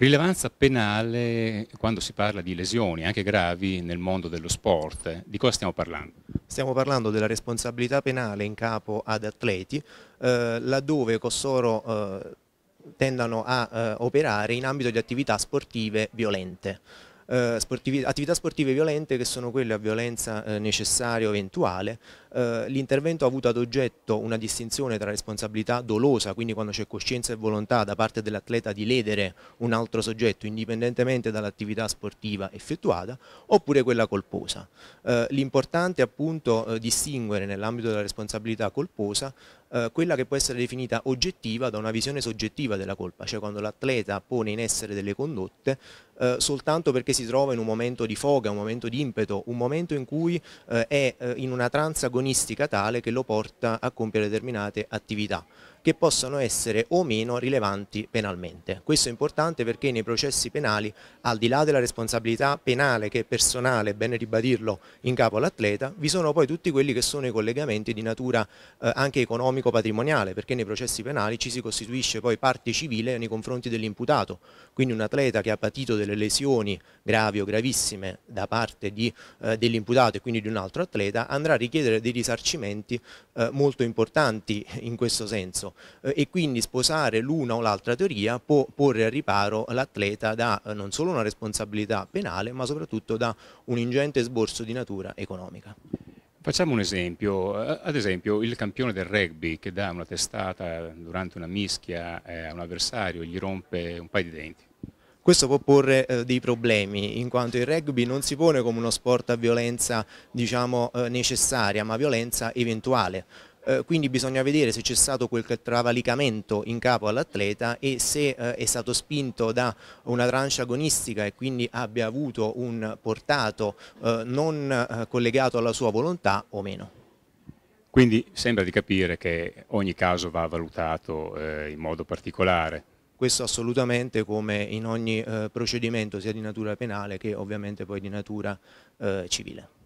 Rilevanza penale quando si parla di lesioni, anche gravi, nel mondo dello sport, di cosa stiamo parlando? Stiamo parlando della responsabilità penale in capo ad atleti, eh, laddove costoro eh, tendano a eh, operare in ambito di attività sportive violente eh, sportivi, attività sportive violente che sono quelle a violenza eh, necessaria o eventuale. Eh, l'intervento ha avuto ad oggetto una distinzione tra responsabilità dolosa, quindi quando c'è coscienza e volontà da parte dell'atleta di ledere un altro soggetto indipendentemente dall'attività sportiva effettuata, oppure quella colposa. Eh, l'importante è appunto eh, distinguere nell'ambito della responsabilità colposa eh, quella che può essere definita oggettiva da una visione soggettiva della colpa, cioè quando l'atleta pone in essere delle condotte eh, soltanto perché si trova in un momento di foga, un momento di impeto, un momento in cui eh, è eh, in una trance agonistica tale che lo porta a compiere determinate attività che possono essere o meno rilevanti penalmente. Questo è importante perché nei processi penali, al di là della responsabilità penale che è personale, è bene ribadirlo, in capo all'atleta, vi sono poi tutti quelli che sono i collegamenti di natura eh, anche economico-patrimoniale, perché nei processi penali ci si costituisce poi parte civile nei confronti dell'imputato, quindi un atleta che ha patito delle lesioni gravi o gravissime da parte eh, dell'imputato e quindi di un altro atleta andrà a richiedere dei risarcimenti eh, molto importanti in questo senso. Eh, e quindi sposare l'una o l'altra teoria può porre a riparo l'atleta da eh, non solo una responsabilità penale ma soprattutto da un ingente sborso di natura economica. Facciamo un esempio, ad esempio il campione del rugby che dà una testata durante una mischia eh, a un avversario e gli rompe un paio di denti. Questo può porre eh, dei problemi, in quanto il rugby non si pone come uno sport a violenza diciamo, eh, necessaria, ma violenza eventuale. Eh, quindi bisogna vedere se c'è stato quel travalicamento in capo all'atleta e se eh, è stato spinto da una trancia agonistica e quindi abbia avuto un portato eh, non eh, collegato alla sua volontà o meno. Quindi sembra di capire che ogni caso va valutato eh, in modo particolare. Questo assolutamente come in ogni procedimento sia di natura penale che ovviamente poi di natura civile.